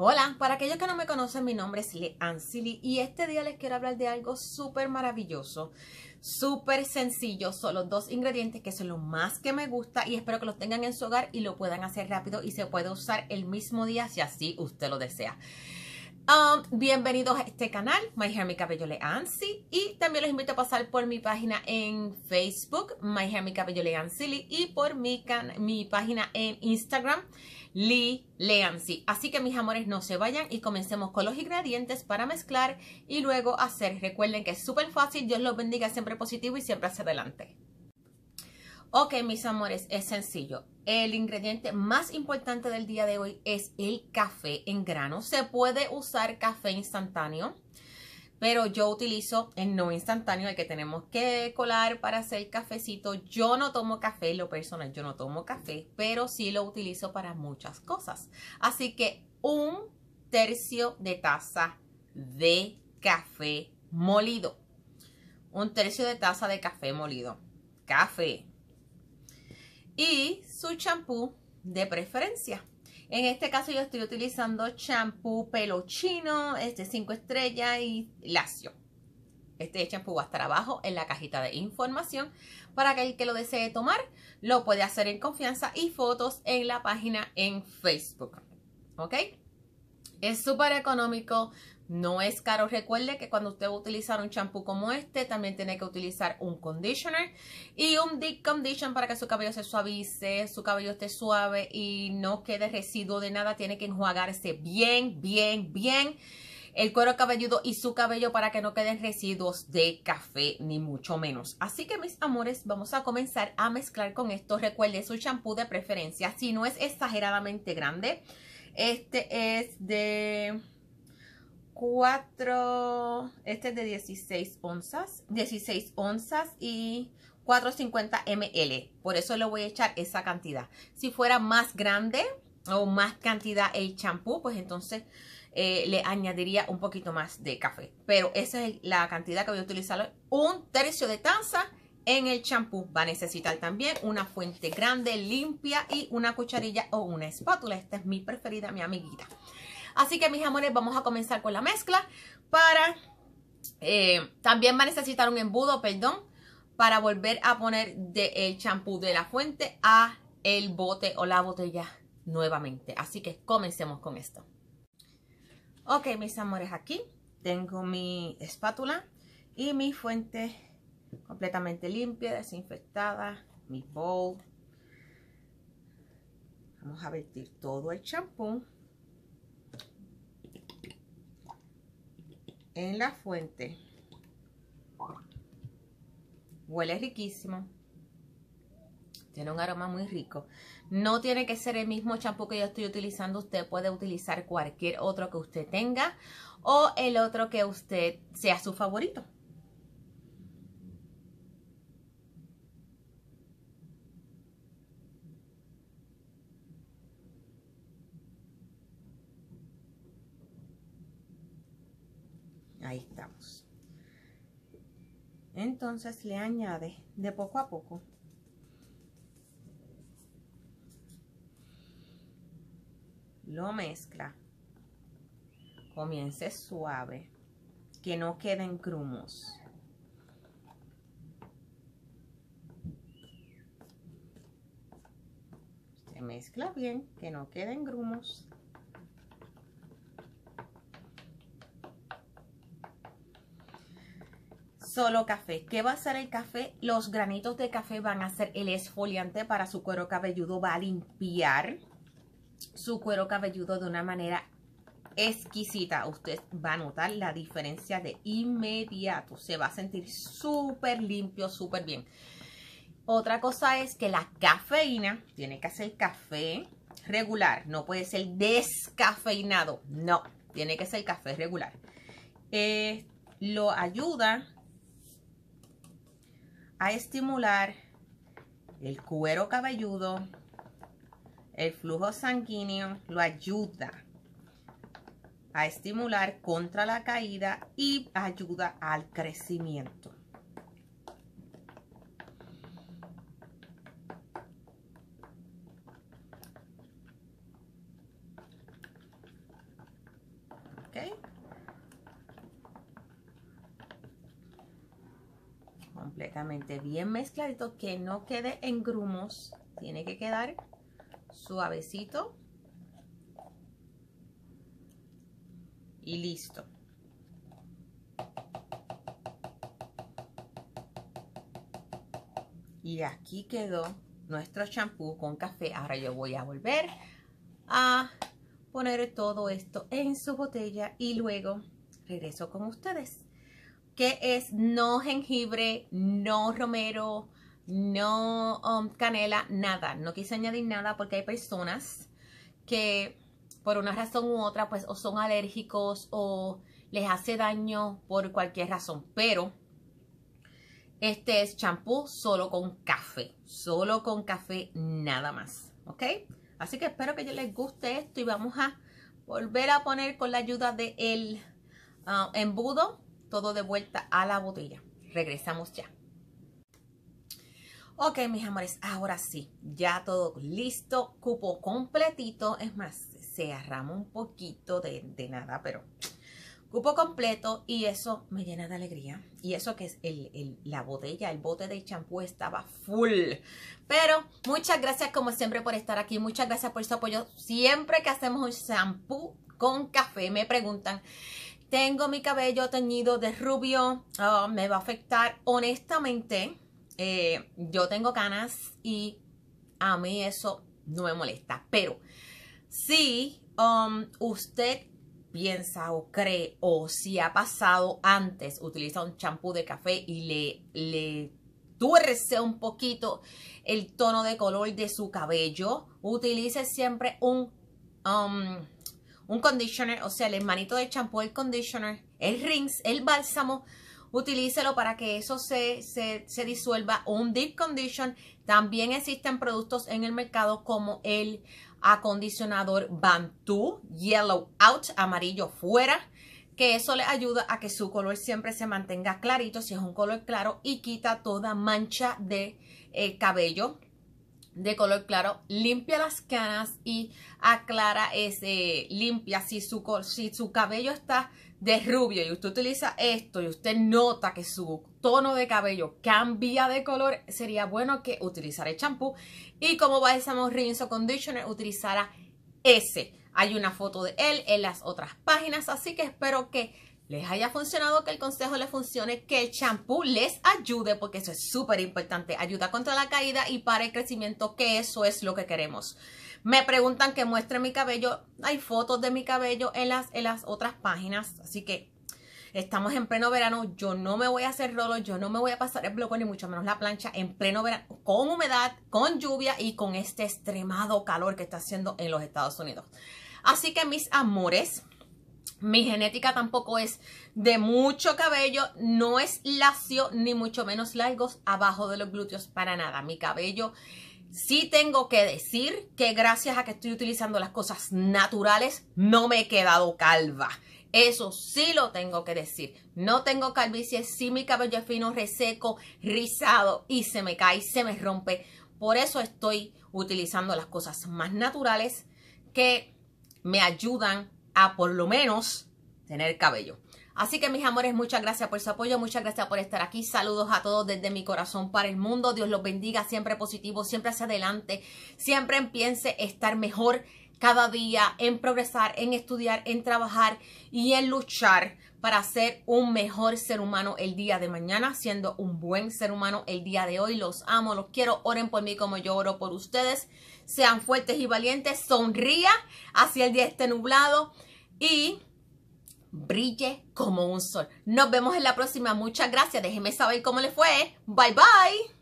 Hola, para aquellos que no me conocen, mi nombre es Leancili y este día les quiero hablar de algo súper maravilloso, súper sencillo. Son los dos ingredientes que son lo más que me gusta y espero que los tengan en su hogar y lo puedan hacer rápido y se puede usar el mismo día si así usted lo desea. Um, bienvenidos a este canal, My Hair Mi Cabello Leancy y también los invito a pasar por mi página en Facebook, My Hair Mi Cabello Leancy y por mi, mi página en Instagram, Lee Leancy. Así que mis amores, no se vayan y comencemos con los ingredientes para mezclar y luego hacer. Recuerden que es súper fácil, Dios los bendiga, siempre positivo y siempre hacia adelante. Ok, mis amores, es sencillo. El ingrediente más importante del día de hoy es el café en grano. Se puede usar café instantáneo, pero yo utilizo el no instantáneo, el que tenemos que colar para hacer cafecito. Yo no tomo café, lo personal, yo no tomo café, pero sí lo utilizo para muchas cosas. Así que un tercio de taza de café molido. Un tercio de taza de café molido. Café y su champú de preferencia. En este caso yo estoy utilizando champú pelo chino, este 5 estrellas y lacio. Este champú va a estar abajo en la cajita de información para que el que lo desee tomar lo puede hacer en confianza y fotos en la página en Facebook. ¿Ok? Es súper económico, no es caro. Recuerde que cuando usted va a utilizar un champú como este, también tiene que utilizar un conditioner y un deep condition para que su cabello se suavice, su cabello esté suave y no quede residuo de nada. Tiene que enjuagarse bien, bien, bien el cuero cabelludo y su cabello para que no queden residuos de café ni mucho menos. Así que mis amores, vamos a comenzar a mezclar con esto. Recuerde su champú de preferencia, si no es exageradamente grande. Este es de 4, este es de 16 onzas, 16 onzas y 450 ml. Por eso le voy a echar esa cantidad. Si fuera más grande o más cantidad el champú, pues entonces eh, le añadiría un poquito más de café. Pero esa es la cantidad que voy a utilizar. Un tercio de tanza en el champú. Va a necesitar también una fuente grande, limpia y una cucharilla o una espátula. Esta es mi preferida, mi amiguita. Así que mis amores, vamos a comenzar con la mezcla para... Eh, también va a necesitar un embudo, perdón, para volver a poner de el champú de la fuente a el bote o la botella nuevamente. Así que comencemos con esto. Ok, mis amores, aquí tengo mi espátula y mi fuente completamente limpia, desinfectada, mi bowl. Vamos a vertir todo el champú. en la fuente. Huele riquísimo. Tiene un aroma muy rico. No tiene que ser el mismo champú que yo estoy utilizando. Usted puede utilizar cualquier otro que usted tenga o el otro que usted sea su favorito. ahí estamos. Entonces le añade de poco a poco lo mezcla. Comience suave, que no queden grumos. Se mezcla bien, que no queden grumos. solo café. ¿Qué va a hacer el café? Los granitos de café van a ser el esfoliante para su cuero cabelludo. Va a limpiar su cuero cabelludo de una manera exquisita. Usted va a notar la diferencia de inmediato. Se va a sentir súper limpio, súper bien. Otra cosa es que la cafeína tiene que ser café regular. No puede ser descafeinado. No, tiene que ser café regular. Eh, lo ayuda a estimular el cuero cabelludo, el flujo sanguíneo, lo ayuda a estimular contra la caída y ayuda al crecimiento. completamente bien mezcladito, que no quede en grumos, tiene que quedar suavecito y listo. Y aquí quedó nuestro champú con café. Ahora yo voy a volver a poner todo esto en su botella y luego regreso con ustedes que es no jengibre, no romero, no um, canela, nada. No quise añadir nada porque hay personas que por una razón u otra pues o son alérgicos o les hace daño por cualquier razón. Pero este es champú solo con café, solo con café nada más, ¿ok? Así que espero que les guste esto y vamos a volver a poner con la ayuda del de uh, embudo todo de vuelta a la botella. Regresamos ya. Ok, mis amores, ahora sí, ya todo listo, cupo completito. Es más, se arrama un poquito de, nada, pero cupo completo y eso me llena de alegría. Y eso que es la botella, el bote de champú estaba full. Pero muchas gracias como siempre por estar aquí, muchas gracias por su apoyo. Siempre que hacemos un champú con café me preguntan, tengo mi cabello teñido de rubio, oh, me va a afectar. Honestamente, eh, yo tengo canas y a mí eso no me molesta. Pero si um, usted piensa o cree o si ha pasado antes, utiliza un champú de café y le, le tuerce un poquito el tono de color de su cabello, utilice siempre un... Um, un conditioner, o sea, el hermanito de champú, el conditioner, el rinse, el bálsamo, utilícelo para que eso se, se, disuelva, un deep condition. También existen productos en el mercado como el acondicionador Bantu, yellow out, amarillo fuera, que eso le ayuda a que su color siempre se mantenga clarito, si es un color claro, y quita toda mancha de eh, cabello de color claro, limpia las canas y aclara ese, limpia si su, su cabello está de rubio y usted utiliza esto y usted nota que su tono de cabello cambia de color, sería bueno que utilizara el champú y como bálsamo rinse o conditioner utilizará ese. Hay una foto de él en las otras páginas, así que espero que les haya funcionado, que el consejo les funcione, que el champú les ayude, porque eso es súper importante. Ayuda contra la caída y para el crecimiento, que eso es lo que queremos. Me preguntan que muestre mi cabello. Hay fotos de mi cabello en las, en las otras páginas, así que estamos en pleno verano. Yo no me voy a hacer rolos, yo no me voy a pasar el bloco, ni mucho menos la plancha, en pleno verano, con humedad, con lluvia y con este extremado calor que está haciendo en los Estados Unidos. Así que mis amores, mi genética tampoco es de mucho cabello, no es lacio ni mucho menos largos abajo de los glúteos para nada. Mi cabello sí tengo que decir que gracias a que estoy utilizando las cosas naturales no me he quedado calva. Eso sí lo tengo que decir. No tengo calvicie, sí mi cabello es fino, reseco, rizado y se me cae, se me rompe. Por eso estoy utilizando las cosas más naturales que me ayudan por lo menos tener cabello. Así que mis amores, muchas gracias por su apoyo, muchas gracias por estar aquí. Saludos a todos desde mi corazón para el mundo. Dios los bendiga, siempre positivo, siempre hacia adelante, siempre piense estar mejor cada día, en progresar, en estudiar, en trabajar y en luchar para ser un mejor ser humano el día de mañana, siendo un buen ser humano el día de hoy. Los amo, los quiero, oren por mí como yo oro por ustedes. Sean fuertes y valientes, sonría hacia el día este nublado y brille como un sol. Nos vemos en la próxima. Muchas gracias. Déjenme saber cómo les fue. Bye bye.